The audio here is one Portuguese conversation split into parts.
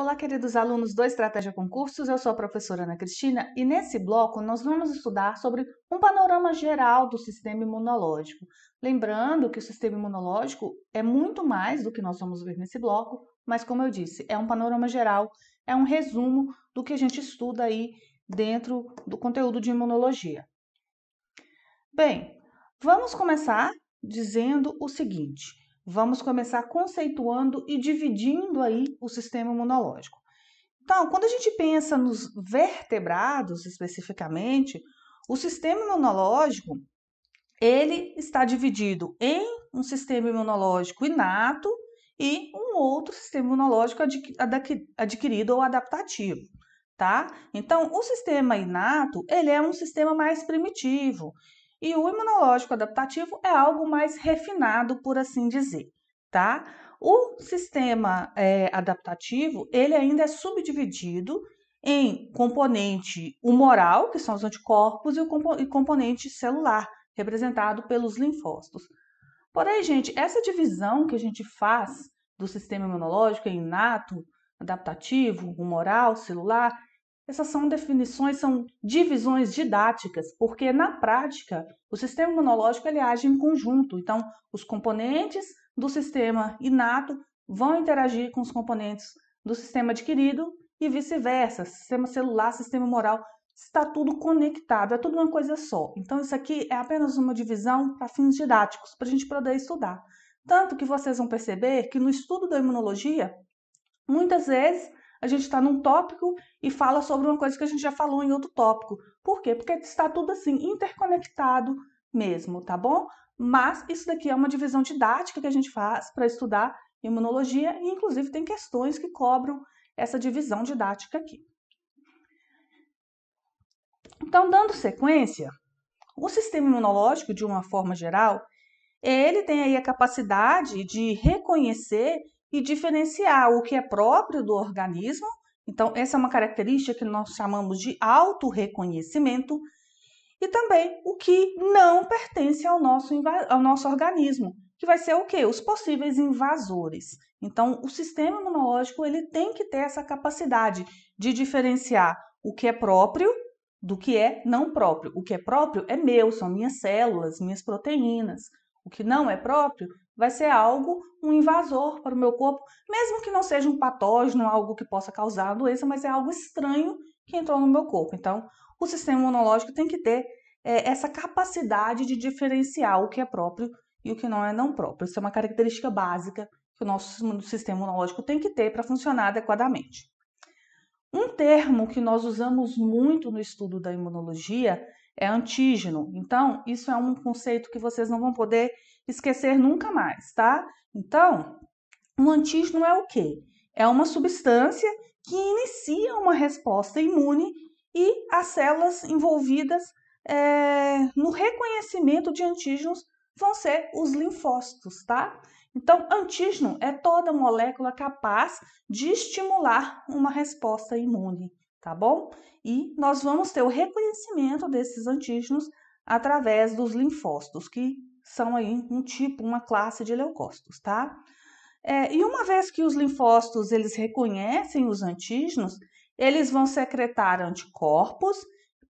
Olá, queridos alunos do Estratégia Concursos, eu sou a professora Ana Cristina e nesse bloco nós vamos estudar sobre um panorama geral do sistema imunológico. Lembrando que o sistema imunológico é muito mais do que nós vamos ver nesse bloco, mas como eu disse, é um panorama geral, é um resumo do que a gente estuda aí dentro do conteúdo de imunologia. Bem, vamos começar dizendo o seguinte: Vamos começar conceituando e dividindo aí o sistema imunológico. Então, quando a gente pensa nos vertebrados especificamente, o sistema imunológico ele está dividido em um sistema imunológico inato e um outro sistema imunológico adquirido ou adaptativo, tá? Então, o sistema inato, ele é um sistema mais primitivo. E o imunológico adaptativo é algo mais refinado, por assim dizer, tá? O sistema é, adaptativo, ele ainda é subdividido em componente humoral, que são os anticorpos, e o compo e componente celular, representado pelos linfócitos. Porém, gente, essa divisão que a gente faz do sistema imunológico em é inato, adaptativo, humoral, celular, essas são definições, são divisões didáticas, porque na prática o sistema imunológico ele age em conjunto. Então, os componentes do sistema inato vão interagir com os componentes do sistema adquirido e vice-versa. Sistema celular, sistema moral, está tudo conectado, é tudo uma coisa só. Então, isso aqui é apenas uma divisão para fins didáticos, para a gente poder estudar. Tanto que vocês vão perceber que no estudo da imunologia, muitas vezes a gente está num tópico e fala sobre uma coisa que a gente já falou em outro tópico. Por quê? Porque está tudo assim interconectado mesmo, tá bom? Mas isso daqui é uma divisão didática que a gente faz para estudar imunologia e inclusive tem questões que cobram essa divisão didática aqui. Então, dando sequência, o sistema imunológico, de uma forma geral, ele tem aí a capacidade de reconhecer e diferenciar o que é próprio do organismo. Então, essa é uma característica que nós chamamos de autorreconhecimento, e também o que não pertence ao nosso, ao nosso organismo, que vai ser o que? Os possíveis invasores. Então, o sistema imunológico ele tem que ter essa capacidade de diferenciar o que é próprio do que é não próprio. O que é próprio é meu, são minhas células, minhas proteínas. O que não é próprio vai ser algo, um invasor para o meu corpo, mesmo que não seja um patógeno, algo que possa causar a doença, mas é algo estranho que entrou no meu corpo. Então, o sistema imunológico tem que ter é, essa capacidade de diferenciar o que é próprio e o que não é não próprio. Isso é uma característica básica que o nosso sistema imunológico tem que ter para funcionar adequadamente. Um termo que nós usamos muito no estudo da imunologia é antígeno. Então, isso é um conceito que vocês não vão poder esquecer nunca mais, tá? Então, um antígeno é o quê? É uma substância que inicia uma resposta imune e as células envolvidas é, no reconhecimento de antígenos vão ser os linfócitos, tá? Então, antígeno é toda molécula capaz de estimular uma resposta imune tá bom? E nós vamos ter o reconhecimento desses antígenos através dos linfócitos, que são aí um tipo, uma classe de leucócitos, tá? É, e uma vez que os linfócitos eles reconhecem os antígenos, eles vão secretar anticorpos.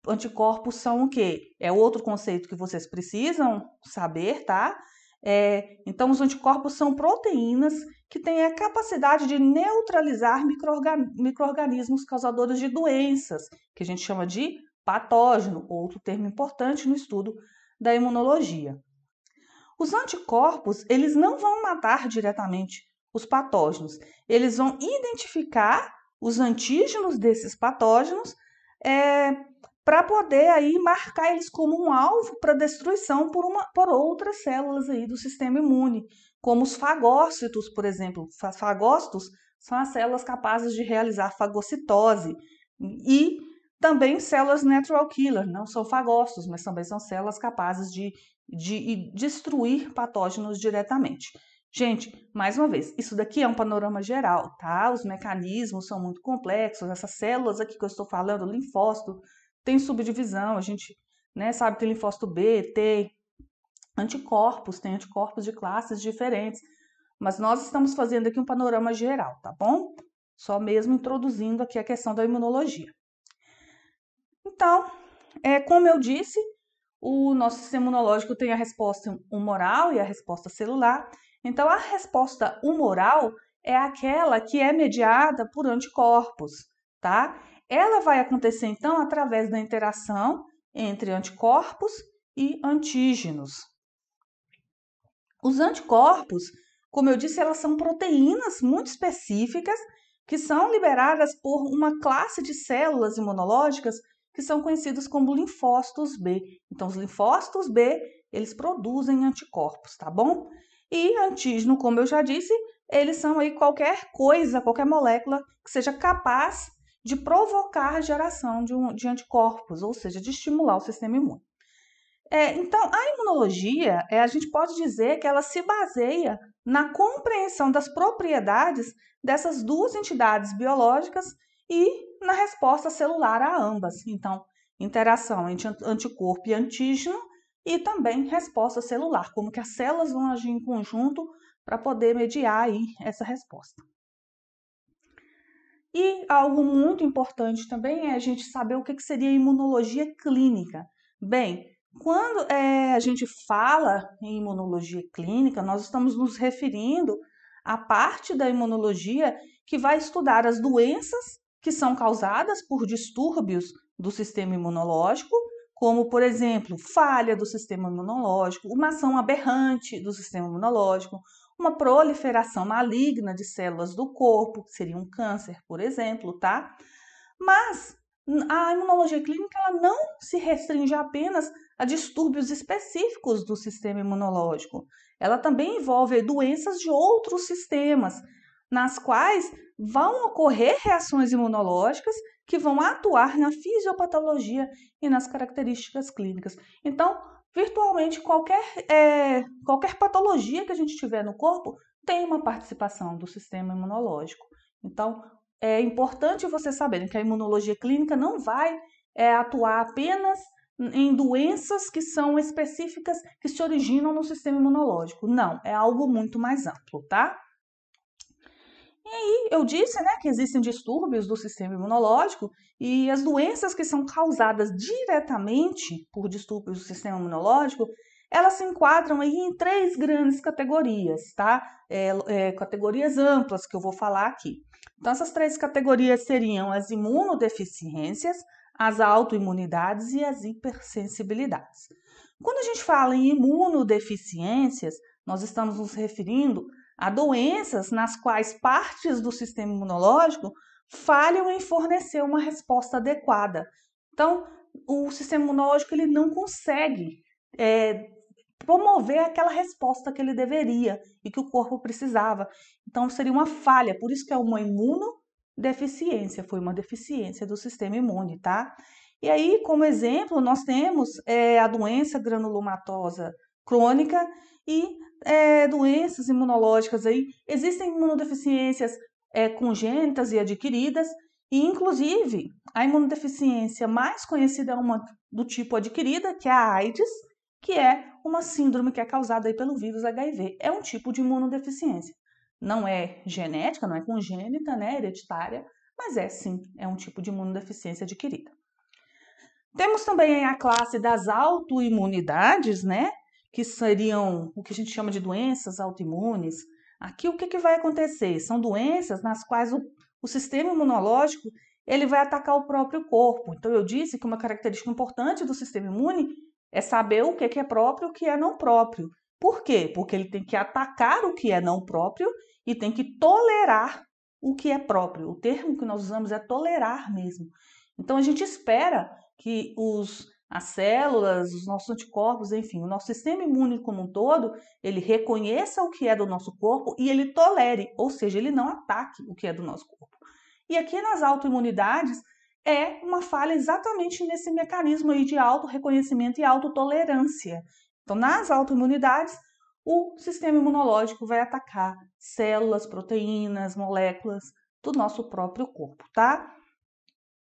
Anticorpos são o quê? É outro conceito que vocês precisam saber, tá? É, então, os anticorpos são proteínas que têm a capacidade de neutralizar micro-organismos causadores de doenças, que a gente chama de patógeno, outro termo importante no estudo da imunologia. Os anticorpos, eles não vão matar diretamente os patógenos, eles vão identificar os antígenos desses patógenos é, para poder aí marcar eles como um alvo para destruição por, uma, por outras células aí do sistema imune, como os fagócitos, por exemplo. Fagócitos são as células capazes de realizar fagocitose e também células natural killer, não são fagócitos, mas também são células capazes de, de destruir patógenos diretamente. Gente, mais uma vez, isso daqui é um panorama geral, tá? Os mecanismos são muito complexos, essas células aqui que eu estou falando, linfócito, tem subdivisão, a gente né, sabe, tem linfócito B, T, anticorpos, tem anticorpos de classes diferentes. Mas nós estamos fazendo aqui um panorama geral, tá bom? Só mesmo introduzindo aqui a questão da imunologia. Então, é, como eu disse, o nosso sistema imunológico tem a resposta humoral e a resposta celular. Então, a resposta humoral é aquela que é mediada por anticorpos, tá? Ela vai acontecer então através da interação entre anticorpos e antígenos. Os anticorpos, como eu disse, elas são proteínas muito específicas que são liberadas por uma classe de células imunológicas que são conhecidas como linfócitos B. Então, os linfócitos B, eles produzem anticorpos, tá bom? E antígeno, como eu já disse, eles são aí qualquer coisa, qualquer molécula que seja capaz de provocar a geração de, um, de anticorpos, ou seja, de estimular o sistema imune. É, então, a imunologia, é, a gente pode dizer que ela se baseia na compreensão das propriedades dessas duas entidades biológicas e na resposta celular a ambas. Então, interação entre anticorpo e antígeno e também resposta celular, como que as células vão agir em conjunto para poder mediar aí essa resposta. E algo muito importante também é a gente saber o que seria imunologia clínica. Bem, quando é, a gente fala em imunologia clínica, nós estamos nos referindo à parte da imunologia que vai estudar as doenças que são causadas por distúrbios do sistema imunológico, como, por exemplo, falha do sistema imunológico, uma ação aberrante do sistema imunológico, uma proliferação maligna de células do corpo, que seria um câncer, por exemplo, tá? Mas a imunologia clínica ela não se restringe apenas a distúrbios específicos do sistema imunológico. Ela também envolve doenças de outros sistemas, nas quais vão ocorrer reações imunológicas que vão atuar na fisiopatologia e nas características clínicas. Então, virtualmente qualquer, é, qualquer patologia que a gente tiver no corpo tem uma participação do sistema imunológico. Então, é importante você saber que a imunologia clínica não vai é, atuar apenas em doenças que são específicas que se originam no sistema imunológico. Não, é algo muito mais amplo, tá? E aí, eu disse né, que existem distúrbios do sistema imunológico e as doenças que são causadas diretamente por distúrbios do sistema imunológico, elas se enquadram aí em três grandes categorias, tá? É, é, categorias amplas que eu vou falar aqui. Então, essas três categorias seriam as imunodeficiências, as autoimunidades e as hipersensibilidades. Quando a gente fala em imunodeficiências, nós estamos nos referindo Há doenças nas quais partes do sistema imunológico falham em fornecer uma resposta adequada. Então, o sistema imunológico ele não consegue é, promover aquela resposta que ele deveria e que o corpo precisava. Então, seria uma falha. Por isso que é uma imunodeficiência, foi uma deficiência do sistema imune, tá? E aí, como exemplo, nós temos é, a doença granulomatosa crônica e é, doenças imunológicas aí, existem imunodeficiências é, congênitas e adquiridas, e inclusive a imunodeficiência mais conhecida é uma do tipo adquirida, que é a AIDS, que é uma síndrome que é causada aí pelo vírus HIV. É um tipo de imunodeficiência. Não é genética, não é congênita, né, hereditária, mas é sim, é um tipo de imunodeficiência adquirida. Temos também a classe das autoimunidades, né? que seriam o que a gente chama de doenças autoimunes, aqui o que, que vai acontecer? São doenças nas quais o, o sistema imunológico ele vai atacar o próprio corpo. Então, eu disse que uma característica importante do sistema imune é saber o que é próprio e o que é não próprio. Por quê? Porque ele tem que atacar o que é não próprio e tem que tolerar o que é próprio. O termo que nós usamos é tolerar mesmo. Então, a gente espera que os as células, os nossos anticorpos, enfim, o nosso sistema imune como um todo, ele reconheça o que é do nosso corpo e ele tolere, ou seja, ele não ataque o que é do nosso corpo. E aqui nas autoimunidades é uma falha exatamente nesse mecanismo aí de auto-reconhecimento e autotolerância. Então, nas autoimunidades, o sistema imunológico vai atacar células, proteínas, moléculas do nosso próprio corpo, tá?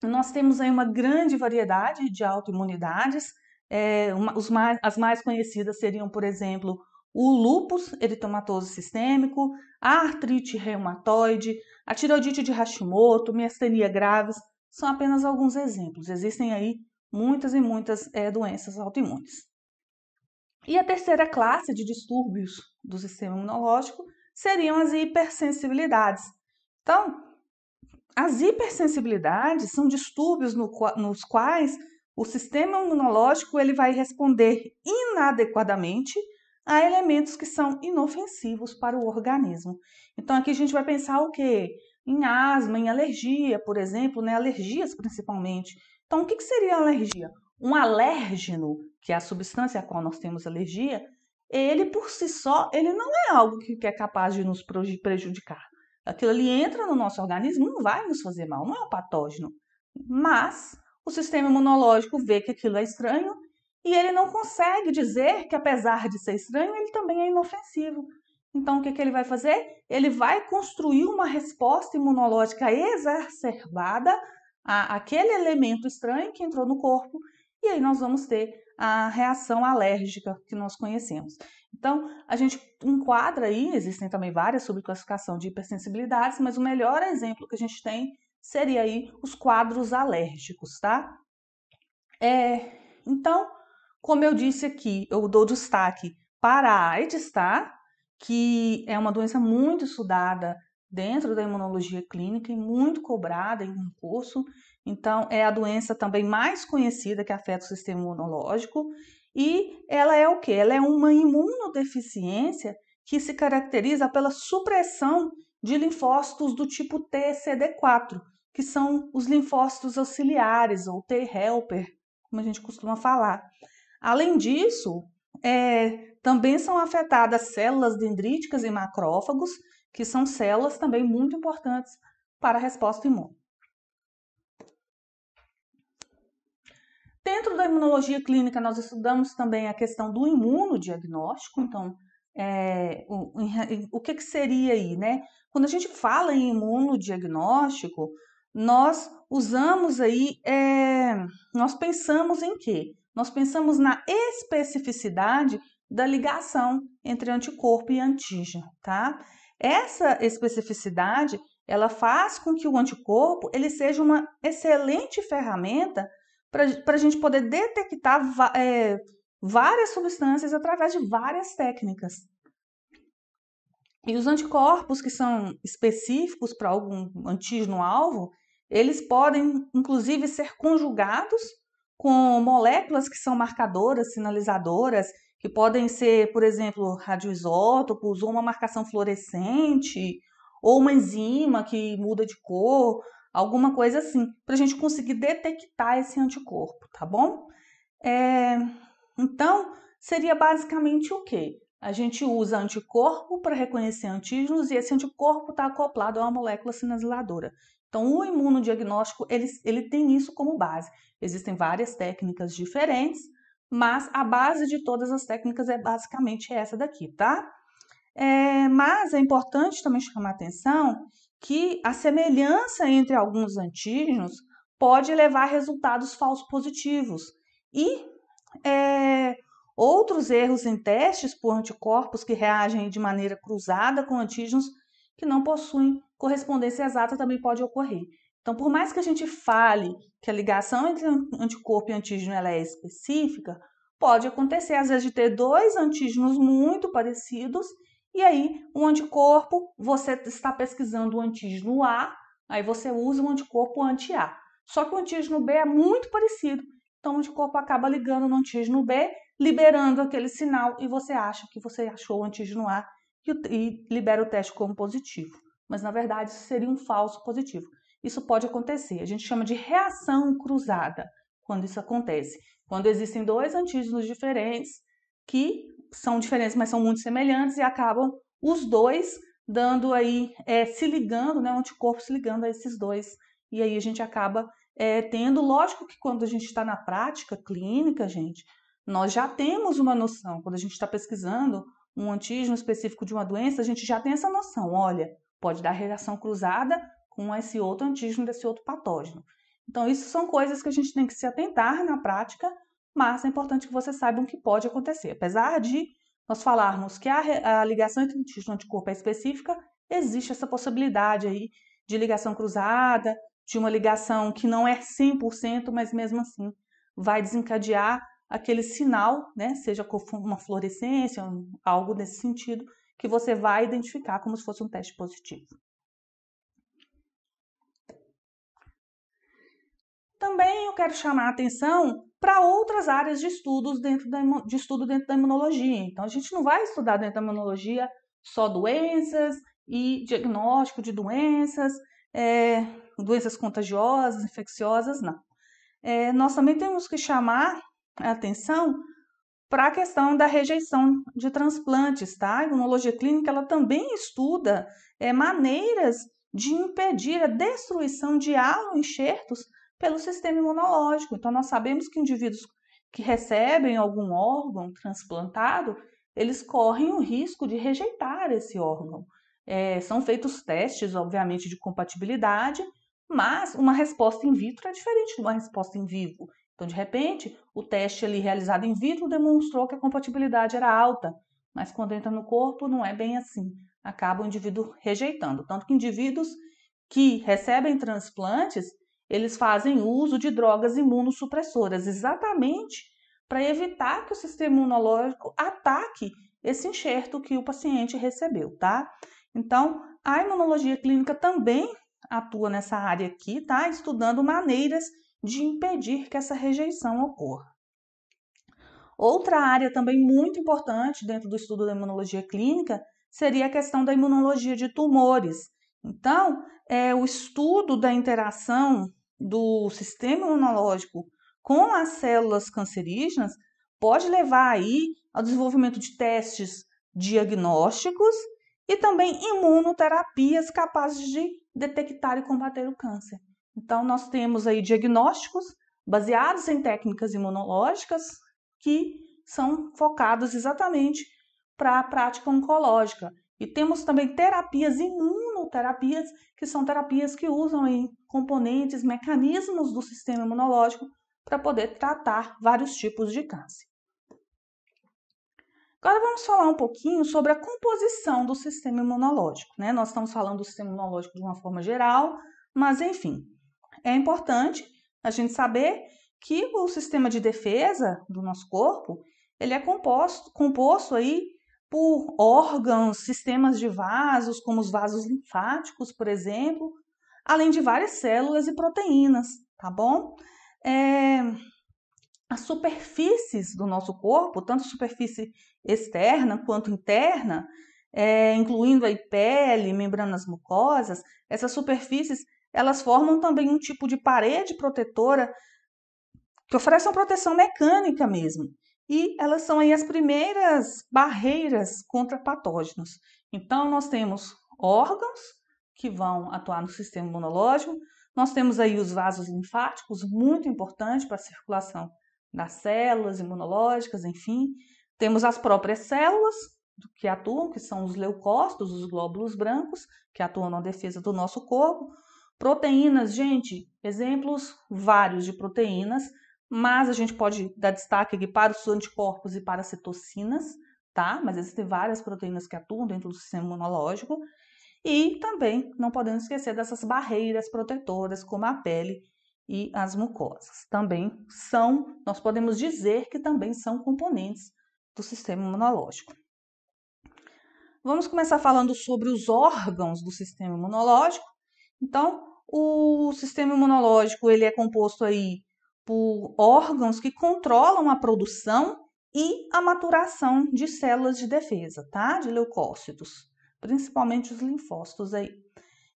Nós temos aí uma grande variedade de autoimunidades. É, uma, mais, as mais conhecidas seriam, por exemplo, o lúpus eritematoso sistêmico, a artrite reumatoide, a tireoidite de Hashimoto, miastenia graves, são apenas alguns exemplos. Existem aí muitas e muitas é, doenças autoimunes. E a terceira classe de distúrbios do sistema imunológico seriam as hipersensibilidades. Então, as hipersensibilidades são distúrbios no, nos quais o sistema imunológico ele vai responder inadequadamente a elementos que são inofensivos para o organismo. Então aqui a gente vai pensar o quê? Em asma, em alergia, por exemplo, né? alergias principalmente. Então o que, que seria alergia? Um alérgeno, que é a substância a qual nós temos alergia, ele por si só, ele não é algo que é capaz de nos prejudicar. Aquilo ali entra no nosso organismo, não vai nos fazer mal, não é um patógeno. Mas o sistema imunológico vê que aquilo é estranho e ele não consegue dizer que, apesar de ser estranho, ele também é inofensivo. Então, o que, que ele vai fazer? Ele vai construir uma resposta imunológica exacerbada àquele elemento estranho que entrou no corpo, e aí nós vamos ter a reação alérgica que nós conhecemos. Então, a gente enquadra aí, existem também várias subclassificação de hipersensibilidades, mas o melhor exemplo que a gente tem seria aí os quadros alérgicos, tá? É, então, como eu disse aqui, eu dou destaque para a AIDS, tá? Que é uma doença muito estudada dentro da imunologia clínica e muito cobrada em um curso. Então, é a doença também mais conhecida que afeta o sistema imunológico e ela é o que? Ela é uma imunodeficiência que se caracteriza pela supressão de linfócitos do tipo T CD4, que são os linfócitos auxiliares ou T-helper, como a gente costuma falar. Além disso, é, também são afetadas células dendríticas e macrófagos, que são células também muito importantes para a resposta imune. Dentro da imunologia clínica, nós estudamos também a questão do imunodiagnóstico, então, é, o, o que, que seria aí, né? Quando a gente fala em imunodiagnóstico, nós usamos aí, é, nós pensamos em quê? Nós pensamos na especificidade da ligação entre anticorpo e antígeno, tá? Essa especificidade, ela faz com que o anticorpo ele seja uma excelente ferramenta para a gente poder detectar é, várias substâncias através de várias técnicas. E os anticorpos que são específicos para algum antígeno-alvo, eles podem, inclusive, ser conjugados com moléculas que são marcadoras, sinalizadoras, que podem ser, por exemplo, radioisótopos, ou uma marcação fluorescente, ou uma enzima que muda de cor, alguma coisa assim, para a gente conseguir detectar esse anticorpo, tá bom? É, então, seria basicamente o quê? A gente usa anticorpo para reconhecer antígenos e esse anticorpo está acoplado a uma molécula sinalizadora. Então, o imunodiagnóstico, ele, ele tem isso como base. Existem várias técnicas diferentes, mas a base de todas as técnicas é basicamente essa daqui, tá? É, mas é importante também chamar atenção que a semelhança entre alguns antígenos pode levar a resultados falsos positivos e é, outros erros em testes por anticorpos que reagem de maneira cruzada com antígenos que não possuem correspondência exata também pode ocorrer. Então, por mais que a gente fale que a ligação entre anticorpo e antígeno ela é específica, pode acontecer às vezes de ter dois antígenos muito parecidos e aí, o um anticorpo, você está pesquisando o antígeno A, aí você usa o um anticorpo anti-A. Só que o antígeno B é muito parecido. Então, o anticorpo acaba ligando no antígeno B, liberando aquele sinal e você acha que você achou o antígeno A e, e libera o teste como positivo. Mas, na verdade, isso seria um falso positivo. Isso pode acontecer. A gente chama de reação cruzada quando isso acontece. Quando existem dois antígenos diferentes que são diferentes, mas são muito semelhantes e acabam os dois dando aí, é, se ligando, né, o anticorpo se ligando a esses dois. E aí a gente acaba é, tendo, lógico que quando a gente está na prática clínica, gente, nós já temos uma noção. Quando a gente está pesquisando um antígeno específico de uma doença, a gente já tem essa noção. Olha, pode dar reação cruzada com esse outro antígeno desse outro patógeno. Então, isso são coisas que a gente tem que se atentar na prática mas é importante que vocês saibam que pode acontecer. Apesar de nós falarmos que a, a ligação entre intestino e anticorpo é específica, existe essa possibilidade aí de ligação cruzada, de uma ligação que não é 100%, mas mesmo assim vai desencadear aquele sinal, né, seja uma fluorescência, algo nesse sentido, que você vai identificar como se fosse um teste positivo. Também eu quero chamar a atenção para outras áreas de estudos dentro da, de estudo dentro da imunologia. Então, a gente não vai estudar dentro da imunologia só doenças e diagnóstico de doenças, é, doenças contagiosas, infecciosas, não. É, nós também temos que chamar a atenção para a questão da rejeição de transplantes, tá? A imunologia clínica ela também estuda é, maneiras de impedir a destruição de aloenxertos enxertos pelo sistema imunológico. Então, nós sabemos que indivíduos que recebem algum órgão transplantado, eles correm o risco de rejeitar esse órgão. É, são feitos testes, obviamente, de compatibilidade, mas uma resposta in vitro é diferente de uma resposta em vivo. Então, de repente, o teste ali realizado in vitro demonstrou que a compatibilidade era alta, mas quando entra no corpo não é bem assim. Acaba o indivíduo rejeitando. Tanto que indivíduos que recebem transplantes, eles fazem uso de drogas imunossupressoras, exatamente para evitar que o sistema imunológico ataque esse enxerto que o paciente recebeu, tá? Então, a imunologia clínica também atua nessa área aqui, tá? Estudando maneiras de impedir que essa rejeição ocorra. Outra área também muito importante dentro do estudo da imunologia clínica seria a questão da imunologia de tumores. Então, é, o estudo da interação do sistema imunológico com as células cancerígenas pode levar aí ao desenvolvimento de testes diagnósticos e também imunoterapias capazes de detectar e combater o câncer. Então nós temos aí diagnósticos baseados em técnicas imunológicas que são focados exatamente para a prática oncológica. E temos também terapias imunoterapias, que são terapias que usam aí componentes, mecanismos do sistema imunológico para poder tratar vários tipos de câncer. Agora vamos falar um pouquinho sobre a composição do sistema imunológico. Né? Nós estamos falando do sistema imunológico de uma forma geral, mas enfim, é importante a gente saber que o sistema de defesa do nosso corpo ele é composto, composto aí por órgãos, sistemas de vasos, como os vasos linfáticos, por exemplo, além de várias células e proteínas, tá bom? É, as superfícies do nosso corpo, tanto superfície externa quanto interna, é, incluindo aí pele, membranas mucosas, essas superfícies elas formam também um tipo de parede protetora que oferece uma proteção mecânica mesmo. E elas são aí as primeiras barreiras contra patógenos. Então nós temos órgãos que vão atuar no sistema imunológico. Nós temos aí os vasos linfáticos, muito importante para a circulação das células imunológicas, enfim. Temos as próprias células que atuam, que são os leucócitos, os glóbulos brancos, que atuam na defesa do nosso corpo. Proteínas, gente, exemplos vários de proteínas, mas a gente pode dar destaque aqui para os anticorpos e para as citocinas, tá? Mas existem várias proteínas que atuam dentro do sistema imunológico. E também não podemos esquecer dessas barreiras protetoras, como a pele e as mucosas. Também são, nós podemos dizer que também são componentes do sistema imunológico. Vamos começar falando sobre os órgãos do sistema imunológico. Então, o sistema imunológico ele é composto aí por órgãos que controlam a produção e a maturação de células de defesa, tá? De leucócitos principalmente os linfócitos aí.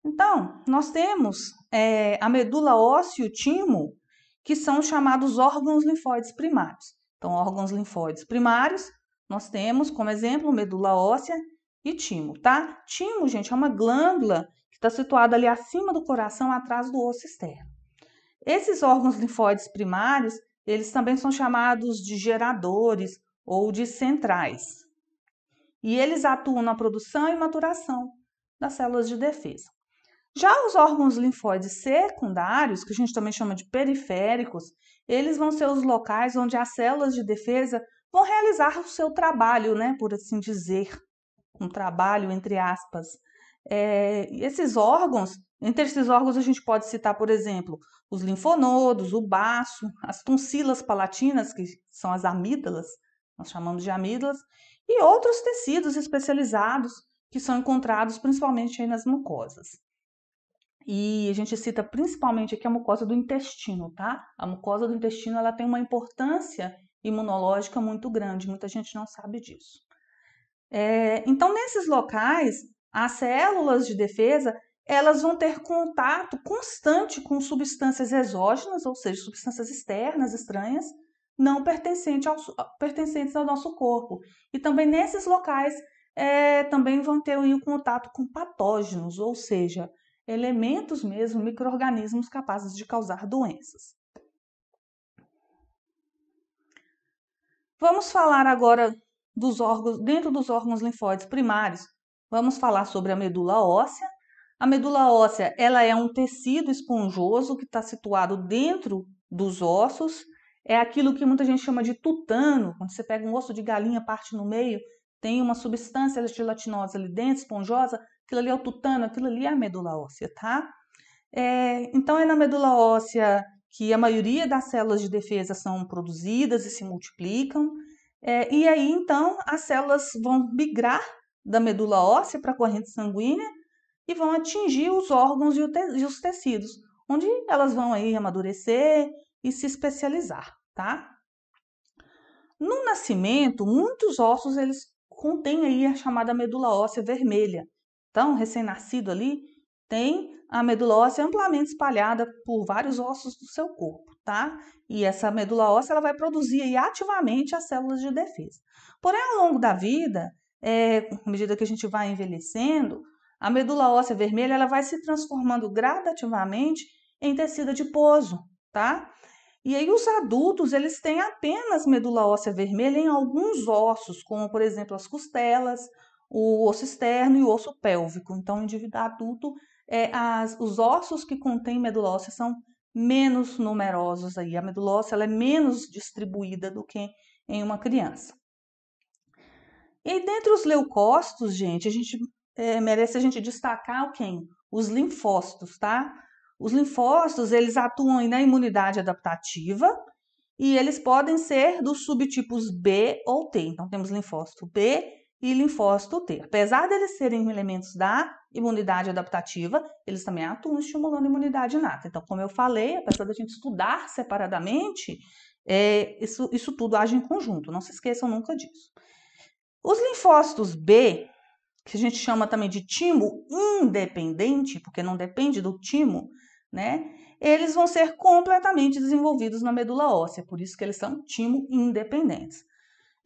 Então, nós temos é, a medula óssea e o timo, que são chamados órgãos linfóides primários. Então, órgãos linfóides primários, nós temos como exemplo medula óssea e timo, tá? Timo, gente, é uma glândula que está situada ali acima do coração, atrás do osso externo. Esses órgãos linfóides primários, eles também são chamados de geradores ou de centrais, e eles atuam na produção e maturação das células de defesa. Já os órgãos linfóides secundários, que a gente também chama de periféricos, eles vão ser os locais onde as células de defesa vão realizar o seu trabalho, né, por assim dizer, um trabalho entre aspas. É, esses órgãos, entre esses órgãos a gente pode citar, por exemplo, os linfonodos, o baço, as tonsilas palatinas, que são as amígdalas, nós chamamos de amígdalas, e outros tecidos especializados que são encontrados principalmente nas mucosas. E a gente cita principalmente aqui a mucosa do intestino, tá? A mucosa do intestino ela tem uma importância imunológica muito grande, muita gente não sabe disso. É, então, nesses locais, as células de defesa elas vão ter contato constante com substâncias exógenas, ou seja, substâncias externas, estranhas, não pertencente ao, ah, pertencentes ao nosso corpo. E também nesses locais é, também vão ter o contato com patógenos, ou seja, elementos mesmo, micro-organismos capazes de causar doenças. Vamos falar agora dos órgãos, dentro dos órgãos linfóides primários, vamos falar sobre a medula óssea. A medula óssea ela é um tecido esponjoso que está situado dentro dos ossos é aquilo que muita gente chama de tutano, quando você pega um osso de galinha, parte no meio, tem uma substância gelatinosa ali dentro, esponjosa, aquilo ali é o tutano, aquilo ali é a medula óssea, tá? É, então é na medula óssea que a maioria das células de defesa são produzidas e se multiplicam, é, e aí então as células vão migrar da medula óssea para a corrente sanguínea e vão atingir os órgãos e, te e os tecidos, onde elas vão aí amadurecer e se especializar, tá? No nascimento, muitos ossos eles contêm aí a chamada medula óssea vermelha. Então, recém-nascido ali tem a medula óssea amplamente espalhada por vários ossos do seu corpo, tá? E essa medula óssea ela vai produzir aí, ativamente as células de defesa. Porém, ao longo da vida, é, à medida que a gente vai envelhecendo, a medula óssea vermelha ela vai se transformando gradativamente em tecido adiposo, tá? E aí os adultos, eles têm apenas medula óssea vermelha em alguns ossos, como por exemplo as costelas, o osso externo e o osso pélvico. Então, no indivíduo adulto, é, as, os ossos que contêm medula óssea são menos numerosos aí. A medula óssea ela é menos distribuída do que em uma criança. E dentre os leucócitos, gente, a gente é, merece a gente destacar o quem? Os linfócitos, tá? Os linfócitos, eles atuam na imunidade adaptativa e eles podem ser dos subtipos B ou T. Então, temos linfócito B e linfócito T. Apesar deles serem elementos da imunidade adaptativa, eles também atuam estimulando a imunidade inata. Então, como eu falei, apesar da gente estudar separadamente, é, isso, isso tudo age em conjunto, não se esqueçam nunca disso. Os linfócitos B, que a gente chama também de timo independente, porque não depende do timo né? Eles vão ser completamente desenvolvidos na medula óssea, por isso que eles são timo independentes.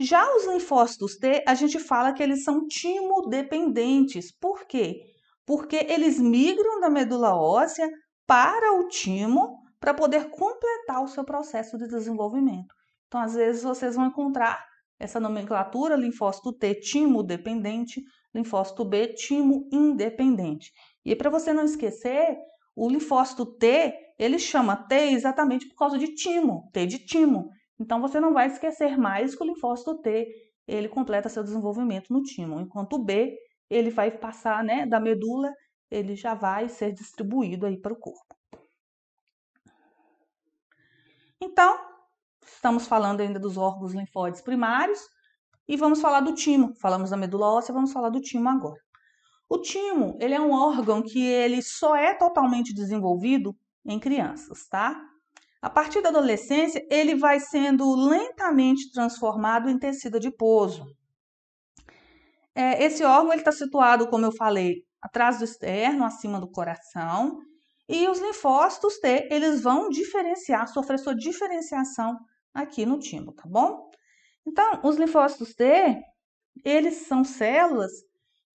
Já os linfócitos T, a gente fala que eles são timo dependentes. Por quê? Porque eles migram da medula óssea para o timo para poder completar o seu processo de desenvolvimento. Então, às vezes, vocês vão encontrar essa nomenclatura linfócito T timo dependente, linfócito B timo independente. E para você não esquecer, o linfócito T, ele chama T exatamente por causa de timo, T de timo. Então você não vai esquecer mais que o linfócito T, ele completa seu desenvolvimento no timo, enquanto o B, ele vai passar, né, da medula, ele já vai ser distribuído aí para o corpo. Então, estamos falando ainda dos órgãos linfóides primários e vamos falar do timo. Falamos da medula óssea, vamos falar do timo agora. O timo, ele é um órgão que ele só é totalmente desenvolvido em crianças, tá? A partir da adolescência, ele vai sendo lentamente transformado em tecido adiposo. É, esse órgão está situado, como eu falei, atrás do externo, acima do coração, e os linfócitos T, eles vão diferenciar, sofrer sua diferenciação aqui no timo, tá bom? Então, os linfócitos T, eles são células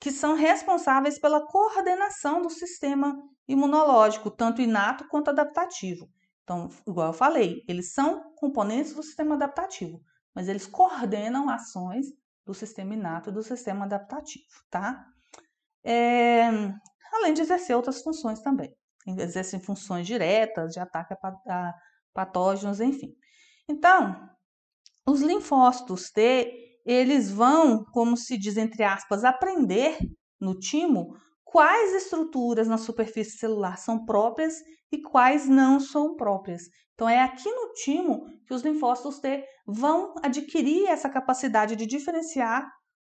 que são responsáveis pela coordenação do sistema imunológico, tanto inato quanto adaptativo. Então, igual eu falei, eles são componentes do sistema adaptativo, mas eles coordenam ações do sistema inato e do sistema adaptativo, tá? É, além de exercer outras funções também. Exercem funções diretas de ataque a patógenos, enfim. Então, os linfócitos T eles vão, como se diz entre aspas, aprender no timo quais estruturas na superfície celular são próprias e quais não são próprias. Então é aqui no timo que os linfócitos T vão adquirir essa capacidade de diferenciar o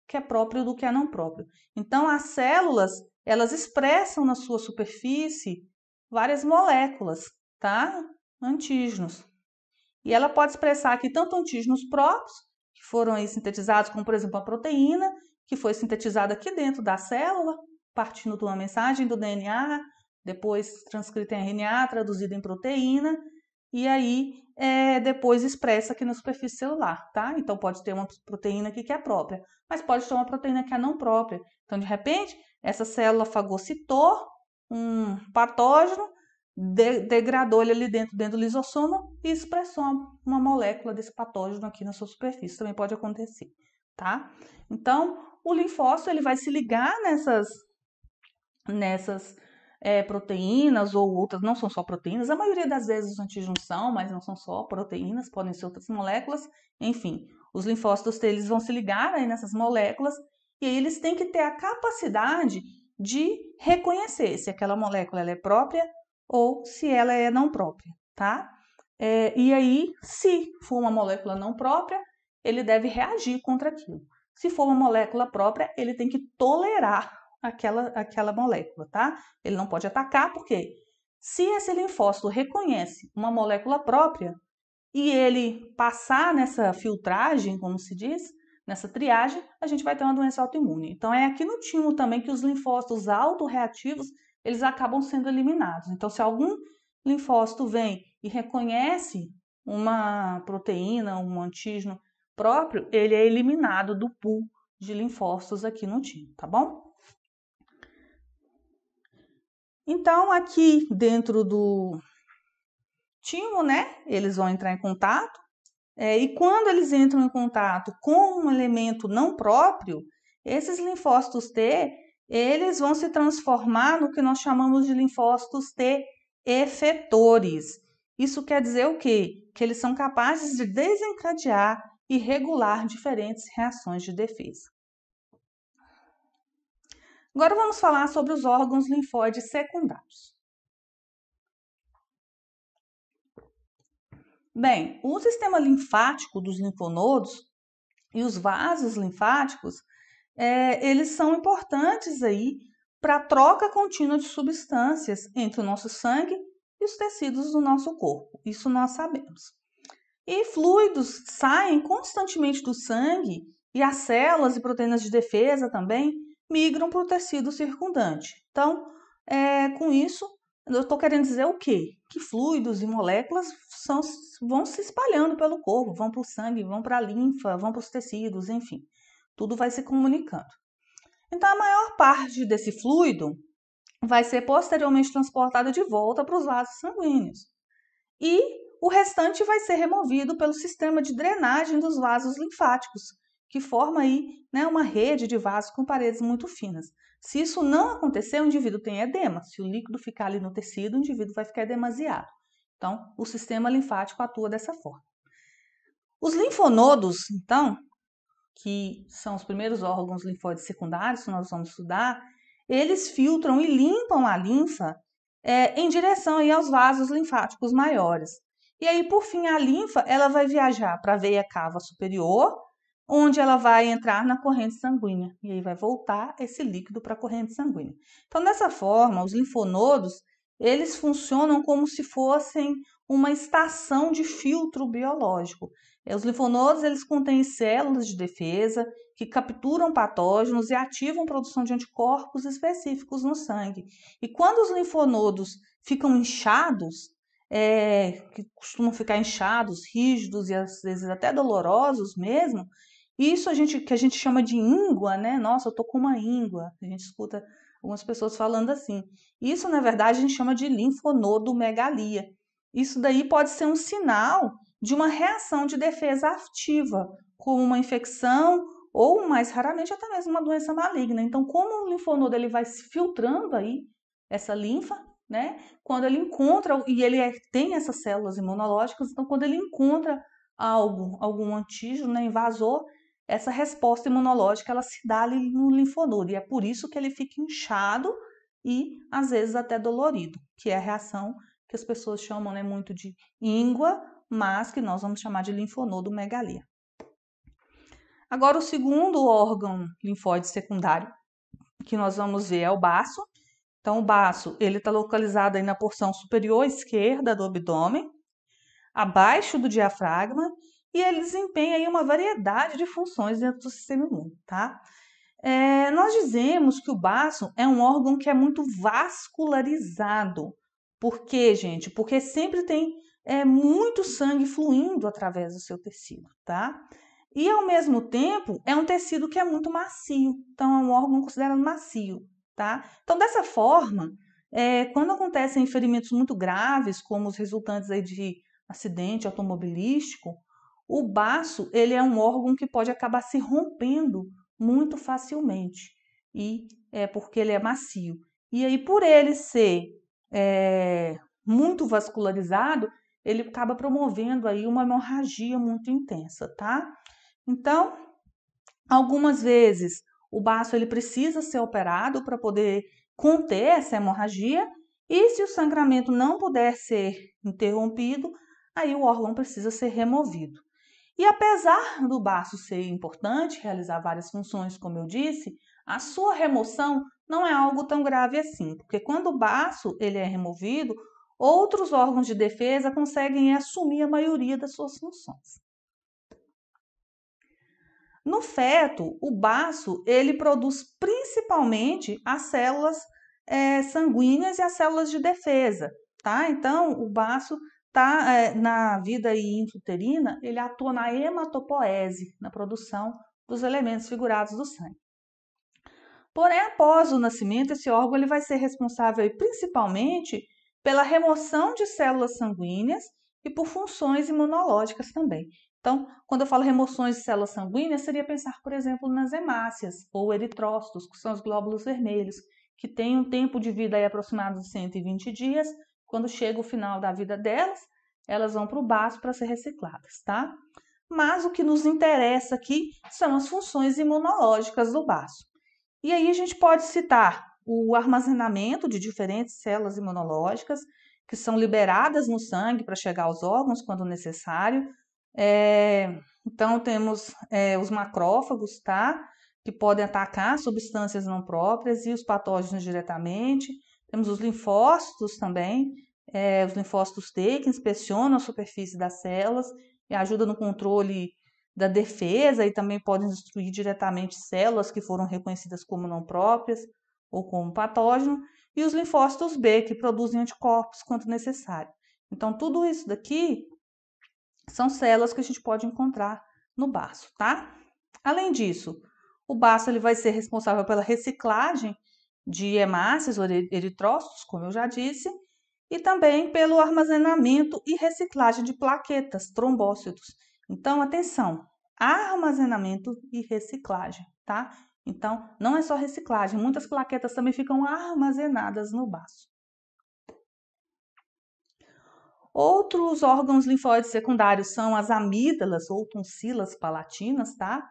que é próprio do que é não próprio. Então as células, elas expressam na sua superfície várias moléculas, tá? Antígenos. E ela pode expressar aqui tanto antígenos próprios que foram aí sintetizados, como por exemplo a proteína, que foi sintetizada aqui dentro da célula, partindo de uma mensagem do DNA, depois transcrita em RNA, traduzida em proteína, e aí é, depois expressa aqui na superfície celular, tá? Então pode ter uma proteína aqui que é própria, mas pode ter uma proteína que é não própria. Então, de repente, essa célula fagocitou um patógeno, de, degradou ele ali dentro, dentro do lisossomo e expressou uma, uma molécula desse patógeno aqui na sua superfície. Também pode acontecer, tá? Então, o linfócito ele vai se ligar nessas, nessas é, proteínas ou outras, não são só proteínas, a maioria das vezes os antígenos são, mas não são só proteínas, podem ser outras moléculas, enfim. Os linfócitos eles vão se ligar aí nessas moléculas e aí eles têm que ter a capacidade de reconhecer se aquela molécula é própria ou se ela é não própria, tá? É, e aí, se for uma molécula não própria, ele deve reagir contra aquilo. Se for uma molécula própria, ele tem que tolerar aquela, aquela molécula, tá? Ele não pode atacar, porque se esse linfócito reconhece uma molécula própria e ele passar nessa filtragem, como se diz, nessa triagem, a gente vai ter uma doença autoimune. Então é aqui no timo também que os linfócitos autorreativos eles acabam sendo eliminados. Então, se algum linfócito vem e reconhece uma proteína, um antígeno próprio, ele é eliminado do pool de linfócitos aqui no time, tá bom? Então, aqui dentro do timo, né, eles vão entrar em contato, é, e quando eles entram em contato com um elemento não próprio, esses linfócitos T eles vão se transformar no que nós chamamos de linfócitos T efetores. Isso quer dizer o quê? Que eles são capazes de desencadear e regular diferentes reações de defesa. Agora vamos falar sobre os órgãos linfóides secundários. Bem, o sistema linfático dos linfonodos e os vasos linfáticos é, eles são importantes aí para a troca contínua de substâncias entre o nosso sangue e os tecidos do nosso corpo. Isso nós sabemos. E fluidos saem constantemente do sangue e as células e proteínas de defesa também migram para o tecido circundante. Então, é, com isso, eu estou querendo dizer o quê? Que fluidos e moléculas são, vão se espalhando pelo corpo, vão para o sangue, vão para a linfa, vão para os tecidos, enfim. Tudo vai se comunicando. Então, a maior parte desse fluido vai ser posteriormente transportada de volta para os vasos sanguíneos. E o restante vai ser removido pelo sistema de drenagem dos vasos linfáticos, que forma aí né, uma rede de vasos com paredes muito finas. Se isso não acontecer, o indivíduo tem edema. Se o líquido ficar ali no tecido, o indivíduo vai ficar demasiado. Então, o sistema linfático atua dessa forma. Os linfonodos, então, que são os primeiros órgãos linfóides secundários que nós vamos estudar, eles filtram e limpam a linfa é, em direção aí aos vasos linfáticos maiores. E aí, por fim, a linfa ela vai viajar para a veia cava superior, onde ela vai entrar na corrente sanguínea e aí vai voltar esse líquido para a corrente sanguínea. Então, dessa forma, os linfonodos eles funcionam como se fossem uma estação de filtro biológico. Os linfonodos eles contêm células de defesa que capturam patógenos e ativam produção de anticorpos específicos no sangue. E quando os linfonodos ficam inchados, é, que costumam ficar inchados, rígidos e às vezes até dolorosos mesmo, isso a gente, que a gente chama de íngua, né? Nossa, eu tô com uma íngua. A gente escuta algumas pessoas falando assim. Isso, na verdade, a gente chama de linfonodomegalia. Isso daí pode ser um sinal de uma reação de defesa ativa, como uma infecção ou, mais raramente, até mesmo uma doença maligna. Então, como o linfonodo ele vai se filtrando aí, essa linfa, né? Quando ele encontra, e ele é, tem essas células imunológicas, então quando ele encontra algo, algum antígeno, né, invasor, essa resposta imunológica ela se dá ali no linfonodo, e é por isso que ele fica inchado e às vezes até dolorido, que é a reação que as pessoas chamam né, muito de íngua mas que nós vamos chamar de linfonodo megalia. Agora, o segundo órgão linfóide secundário que nós vamos ver é o baço. Então, o baço ele está localizado aí na porção superior esquerda do abdômen, abaixo do diafragma, e ele desempenha aí uma variedade de funções dentro do sistema imune, tá? É, nós dizemos que o baço é um órgão que é muito vascularizado. Por quê, gente? Porque sempre tem é, muito sangue fluindo através do seu tecido, tá? E ao mesmo tempo, é um tecido que é muito macio, então é um órgão considerado macio, tá? Então, dessa forma, é, quando acontecem ferimentos muito graves, como os resultantes aí de acidente automobilístico, o baço ele é um órgão que pode acabar se rompendo muito facilmente e é porque ele é macio. E aí, por ele ser é, muito vascularizado, ele acaba promovendo aí uma hemorragia muito intensa, tá? Então, algumas vezes o baço ele precisa ser operado para poder conter essa hemorragia, e se o sangramento não puder ser interrompido, aí o órgão precisa ser removido. E apesar do baço ser importante, realizar várias funções, como eu disse, a sua remoção não é algo tão grave assim, porque quando o baço ele é removido, outros órgãos de defesa conseguem assumir a maioria das suas funções. No feto, o baço ele produz principalmente as células é, sanguíneas e as células de defesa, tá? Então, o baço tá é, na vida intrauterina, ele atua na hematopoese, na produção dos elementos figurados do sangue. Porém, após o nascimento, esse órgão ele vai ser responsável principalmente pela remoção de células sanguíneas e por funções imunológicas também. Então, quando eu falo remoções de células sanguíneas, seria pensar, por exemplo, nas hemácias ou eritrócitos, que são os glóbulos vermelhos, que têm um tempo de vida aí aproximado de 120 dias. Quando chega o final da vida delas, elas vão para o baço para ser recicladas, tá? Mas o que nos interessa aqui são as funções imunológicas do baço. E aí a gente pode citar o armazenamento de diferentes células imunológicas que são liberadas no sangue para chegar aos órgãos quando necessário. É, então temos é, os macrófagos, tá? Que podem atacar substâncias não próprias e os patógenos diretamente. Temos os linfócitos também, é, os linfócitos T, que inspecionam a superfície das células e ajudam no controle da defesa e também podem destruir diretamente células que foram reconhecidas como não próprias ou como patógeno, e os linfócitos B, que produzem anticorpos quando necessário. Então, tudo isso daqui são células que a gente pode encontrar no baço, tá? Além disso, o baço ele vai ser responsável pela reciclagem de hemácias ou eritrócitos, como eu já disse, e também pelo armazenamento e reciclagem de plaquetas, trombócitos. Então, atenção, armazenamento e reciclagem, tá? Então, não é só reciclagem, muitas plaquetas também ficam armazenadas no baço. Outros órgãos linfóides secundários são as amígdalas ou tonsilas palatinas, tá?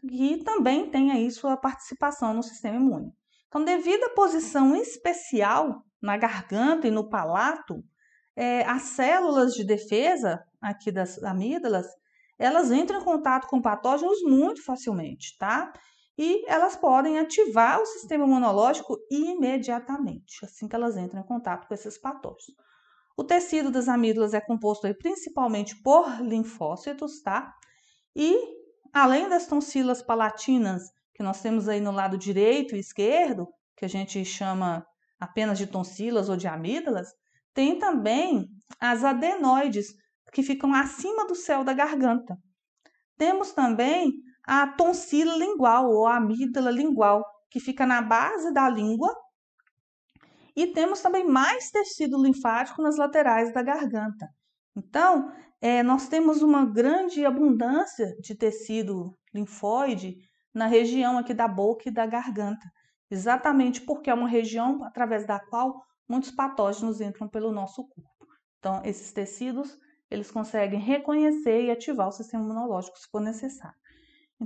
Que também tem aí sua participação no sistema imune. Então, devido à posição especial na garganta e no palato, é, as células de defesa aqui das amígdalas, elas entram em contato com patógenos muito facilmente, tá? e elas podem ativar o sistema imunológico imediatamente, assim que elas entram em contato com esses patógenos. O tecido das amígdalas é composto aí principalmente por linfócitos, tá? E além das tonsilas palatinas que nós temos aí no lado direito e esquerdo, que a gente chama apenas de tonsilas ou de amígdalas, tem também as adenoides que ficam acima do céu da garganta. Temos também a tonsila lingual ou a amígdala lingual, que fica na base da língua. E temos também mais tecido linfático nas laterais da garganta. Então, é, nós temos uma grande abundância de tecido linfóide na região aqui da boca e da garganta, exatamente porque é uma região através da qual muitos patógenos entram pelo nosso corpo. Então, esses tecidos, eles conseguem reconhecer e ativar o sistema imunológico se for necessário.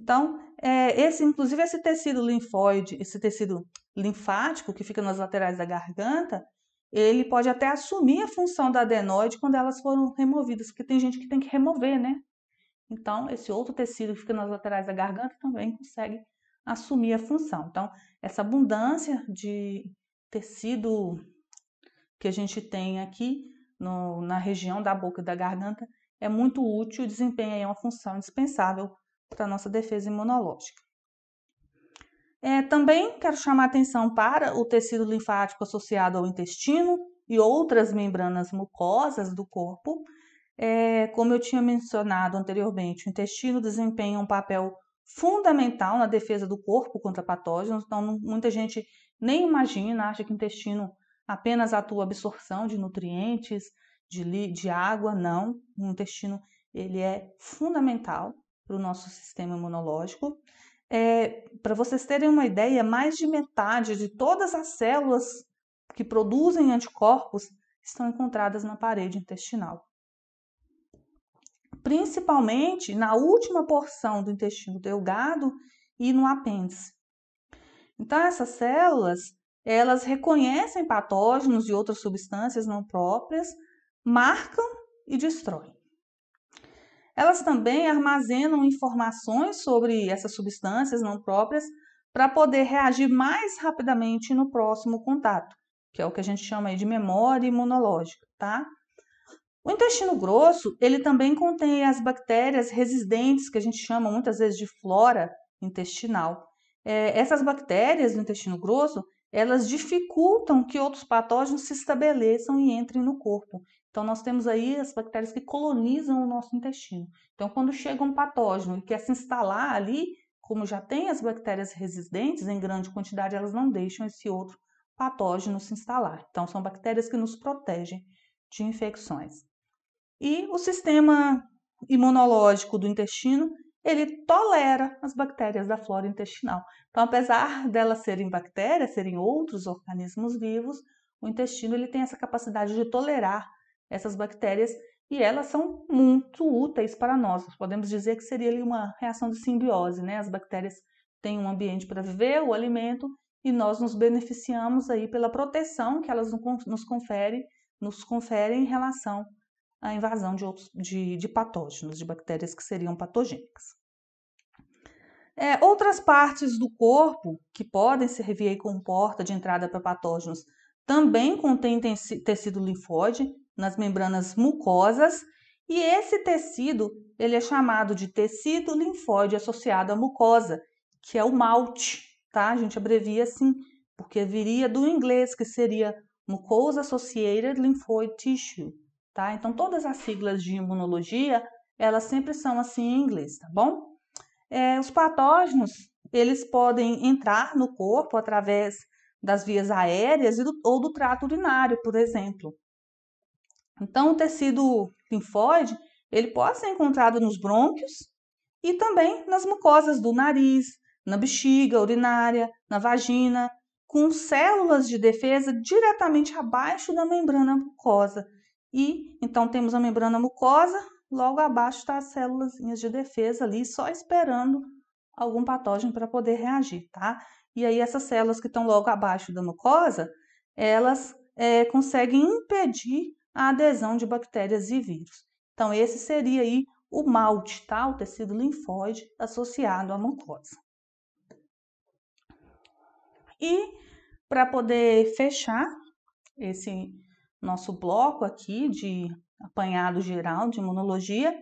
Então, é, esse, inclusive esse tecido linfóide, esse tecido linfático que fica nas laterais da garganta, ele pode até assumir a função da adenoide quando elas foram removidas, porque tem gente que tem que remover, né? Então, esse outro tecido que fica nas laterais da garganta também consegue assumir a função. Então, essa abundância de tecido que a gente tem aqui no, na região da boca e da garganta é muito útil e desempenha uma função indispensável para a nossa defesa imunológica. É, também quero chamar atenção para o tecido linfático associado ao intestino e outras membranas mucosas do corpo. É, como eu tinha mencionado anteriormente, o intestino desempenha um papel fundamental na defesa do corpo contra patógenos, então não, muita gente nem imagina, acha que o intestino apenas atua absorção de nutrientes, de, de água, não. O intestino ele é fundamental para o nosso sistema imunológico. É, para vocês terem uma ideia, mais de metade de todas as células que produzem anticorpos estão encontradas na parede intestinal. Principalmente na última porção do intestino delgado e no apêndice. Então, essas células, elas reconhecem patógenos e outras substâncias não próprias, marcam e destroem. Elas também armazenam informações sobre essas substâncias não próprias para poder reagir mais rapidamente no próximo contato, que é o que a gente chama de memória imunológica, tá? O intestino grosso, ele também contém as bactérias resistentes, que a gente chama muitas vezes de flora intestinal. É, essas bactérias do intestino grosso, elas dificultam que outros patógenos se estabeleçam e entrem no corpo. Então, nós temos aí as bactérias que colonizam o nosso intestino. Então, quando chega um patógeno e quer se instalar ali, como já tem as bactérias resistentes em grande quantidade, elas não deixam esse outro patógeno se instalar. Então, são bactérias que nos protegem de infecções. E o sistema imunológico do intestino, ele tolera as bactérias da flora intestinal. Então, apesar delas serem bactérias, serem outros organismos vivos, o intestino ele tem essa capacidade de tolerar essas bactérias e elas são muito úteis para nós. podemos dizer que seria ali uma reação de simbiose, né? As bactérias têm um ambiente para viver, o alimento, e nós nos beneficiamos aí pela proteção que elas nos conferem, nos conferem em relação à invasão de, outros, de, de patógenos, de bactérias que seriam patogênicas. É, outras partes do corpo que podem servir aí como porta de entrada para patógenos também contêm tecido linfóide, nas membranas mucosas e esse tecido ele é chamado de tecido linfóide associado à mucosa, que é o MALT, tá? A gente abrevia assim, porque viria do inglês que seria mucosa associated lymphoid tissue, tá? Então todas as siglas de imunologia elas sempre são assim em inglês, tá bom? É, os patógenos eles podem entrar no corpo através das vias aéreas do, ou do trato urinário, por exemplo. Então, o tecido linfóide ele pode ser encontrado nos brônquios e também nas mucosas do nariz, na bexiga urinária, na vagina, com células de defesa diretamente abaixo da membrana mucosa. E então temos a membrana mucosa, logo abaixo está as células de defesa ali, só esperando algum patógeno para poder reagir, tá? E aí essas células que estão logo abaixo da mucosa, elas é, conseguem impedir a adesão de bactérias e vírus. Então, esse seria aí o malte, tá? O tecido linfóide associado à mucosa. E para poder fechar esse nosso bloco aqui de apanhado geral de imunologia,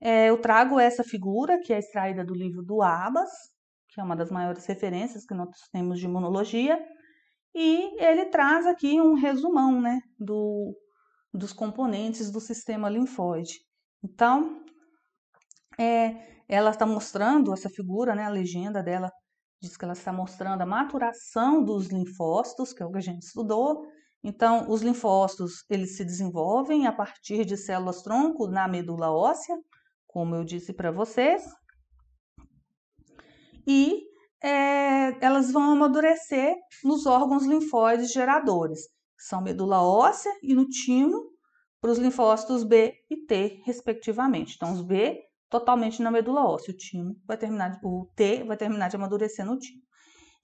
é, eu trago essa figura que é extraída do livro do Abas, que é uma das maiores referências que nós temos de imunologia, e ele traz aqui um resumão né, do, dos componentes do sistema linfóide. Então, é, ela está mostrando, essa figura, né, a legenda dela diz que ela está mostrando a maturação dos linfócitos, que é o que a gente estudou. Então, os linfócitos, eles se desenvolvem a partir de células-tronco na medula óssea, como eu disse para vocês. E é, elas vão amadurecer nos órgãos linfóides geradores são medula óssea e no timo, para os linfócitos B e T, respectivamente. Então, os B totalmente na medula óssea, o timo vai terminar, o T vai terminar de amadurecer no timo.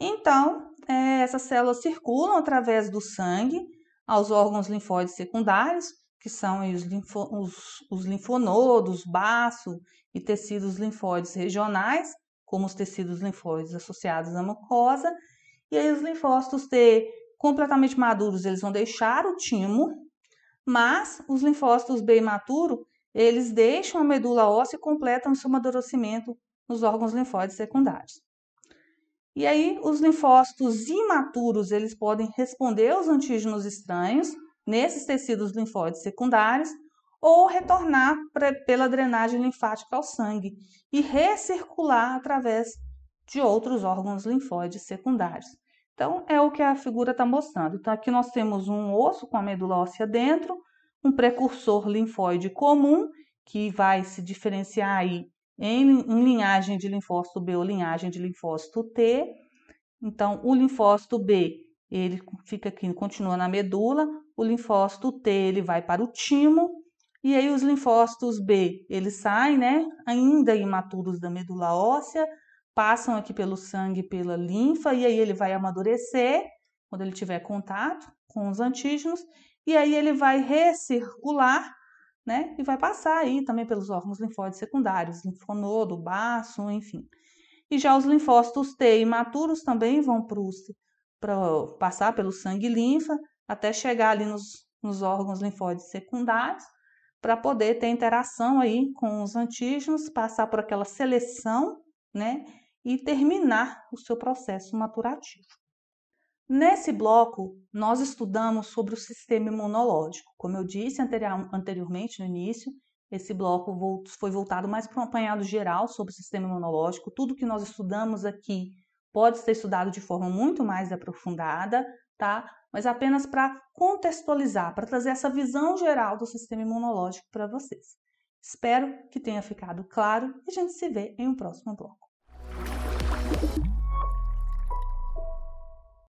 Então, é, essas células circulam através do sangue aos órgãos linfóides secundários, que são os, linfo, os, os linfonodos, baço e tecidos linfóides regionais, como os tecidos linfóides associados à mucosa, e aí os linfócitos T completamente maduros, eles vão deixar o timo, mas os linfócitos B imaturo, eles deixam a medula óssea e completam seu amadurecimento nos órgãos linfóides secundários. E aí, os linfócitos imaturos, eles podem responder aos antígenos estranhos nesses tecidos linfóides secundários ou retornar pra, pela drenagem linfática ao sangue e recircular através de outros órgãos linfóides secundários. Então, é o que a figura está mostrando. Então, aqui nós temos um osso com a medula óssea dentro, um precursor linfóide comum, que vai se diferenciar aí em, em linhagem de linfócito B ou linhagem de linfócito T. Então, o linfócito B, ele fica aqui, continua na medula, o linfócito T, ele vai para o timo, e aí os linfócitos B, eles saem, né, ainda imaturos da medula óssea, passam aqui pelo sangue, pela linfa, e aí ele vai amadurecer quando ele tiver contato com os antígenos, e aí ele vai recircular, né? E vai passar aí também pelos órgãos linfóides secundários, linfonodo, baço, enfim. E já os linfócitos T imaturos também vão para passar pelo sangue e linfa até chegar ali nos, nos órgãos linfóides secundários para poder ter interação aí com os antígenos, passar por aquela seleção, né? e terminar o seu processo maturativo. Nesse bloco, nós estudamos sobre o sistema imunológico. Como eu disse anteriormente no início, esse bloco foi voltado mais para um apanhado geral sobre o sistema imunológico. Tudo que nós estudamos aqui pode ser estudado de forma muito mais aprofundada, tá? Mas apenas para contextualizar, para trazer essa visão geral do sistema imunológico para vocês. Espero que tenha ficado claro e a gente se vê em um próximo bloco. you